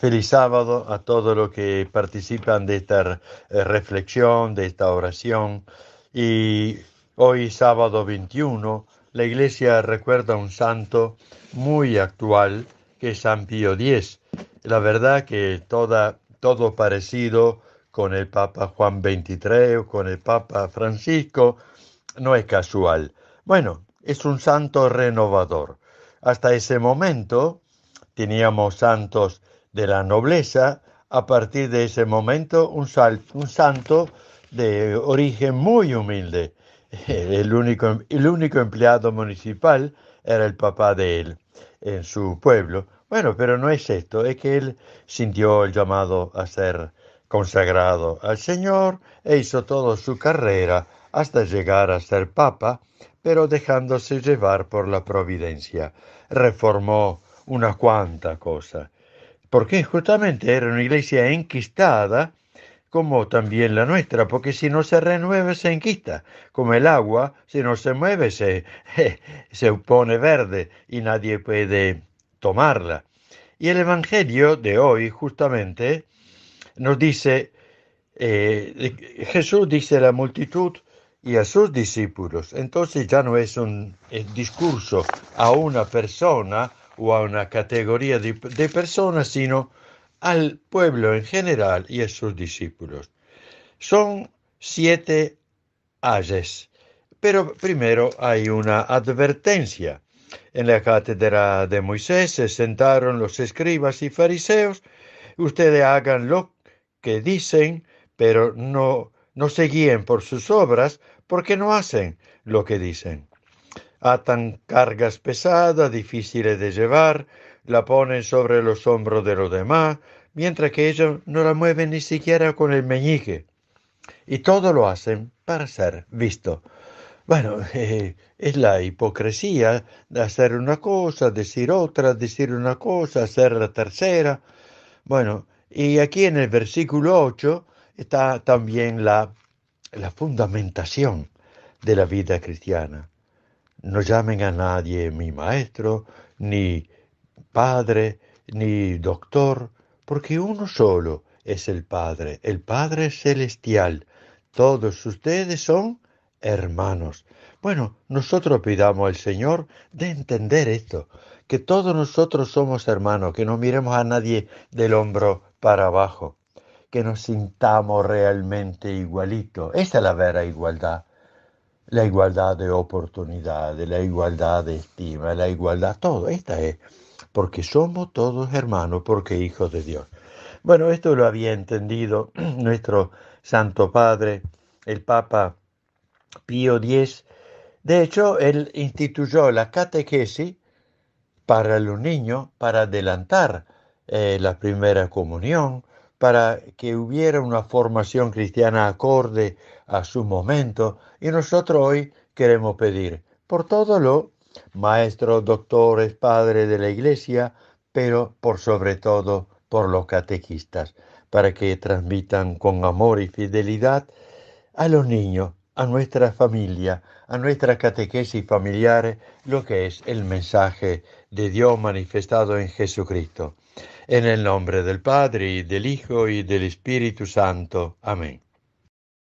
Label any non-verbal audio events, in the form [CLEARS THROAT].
Feliz sábado a todos los que participan de esta eh, reflexión, de esta oración. Y hoy sábado 21, la iglesia recuerda a un santo muy actual que es San Pío X. La verdad que toda, todo parecido con el Papa Juan XXIII o con el Papa Francisco no es casual. Bueno, es un santo renovador. Hasta ese momento teníamos santos de la nobleza, a partir de ese momento un, santo de origen muy humilde. [LAUGHS] El único, empleado municipal era el papá de él en su pueblo. Bueno, pero no es esto, es que él sintió el llamado a ser consagrado al Señor e hizo toda su carrera hasta llegar a ser papa, pero dejándose llevar por la providencia. Reformó una cuanta cosa porque justamente era una iglesia enquistada, como también la nuestra, porque si no se renueve se enquista, como el agua, si no se mueve se, [LAUGHS] se pone verde y nadie puede tomarla. Y el Evangelio de hoy justamente nos dice, eh, Jesús dice a la multitud y a sus discípulos, entonces ya no es un eh, discurso a una persona o a una categoría de, personas, sino al pueblo en general y a sus discípulos. Son siete ayes, pero primero hay una advertencia. En la cátedra de Moisés se sentaron los escribas y fariseos. Ustedes hagan lo que dicen, pero no, no se guíen por sus obras, porque no hacen lo que dicen atan cargas pesadas, difíciles de llevar, la ponen sobre los hombros de los demás, mientras que ellos no la mueven ni siquiera con el meñique. Y todo lo hacen para ser visto. Bueno, [LAUGHS] eh, es la hipocresía de hacer una cosa, decir otra, decir una cosa, hacer la tercera. Bueno, y aquí en el versículo 8 está también la, la fundamentación de la vida cristiana. No llamen a nadie mi maestro, ni padre, ni doctor, porque uno solo es el Padre, el Padre Celestial. Todos ustedes son hermanos. Bueno, nosotros pidamos al Señor de entender esto, que todos nosotros somos hermanos, que no miremos a nadie del hombro para abajo, que nos sintamos realmente igualitos. Esa es la vera igualdad la igualdad de oportunidades, la igualdad de estima, la igualdad, todo. Esta es, porque somos todos hermanos, porque hijos de Dios. Bueno, esto lo había entendido [CLEARS THROAT] nuestro Santo Padre, el Papa Pío X. De hecho, él instituyó la catequesis para los niños, para adelantar eh, la primera comunión, para que hubiera una formación cristiana acorde a su momento y nosotros hoy queremos pedir por todo lo maestros, doctores, padres de la iglesia, pero por sobre todo por los catequistas, para que transmitan con amor y fidelidad a los niños a nuestra familia, a nuestra catequesis familiar, lo que es el mensaje de Dios manifestado en Jesucristo. En el nombre del Padre, y del Hijo, y del Espíritu Santo. Amén.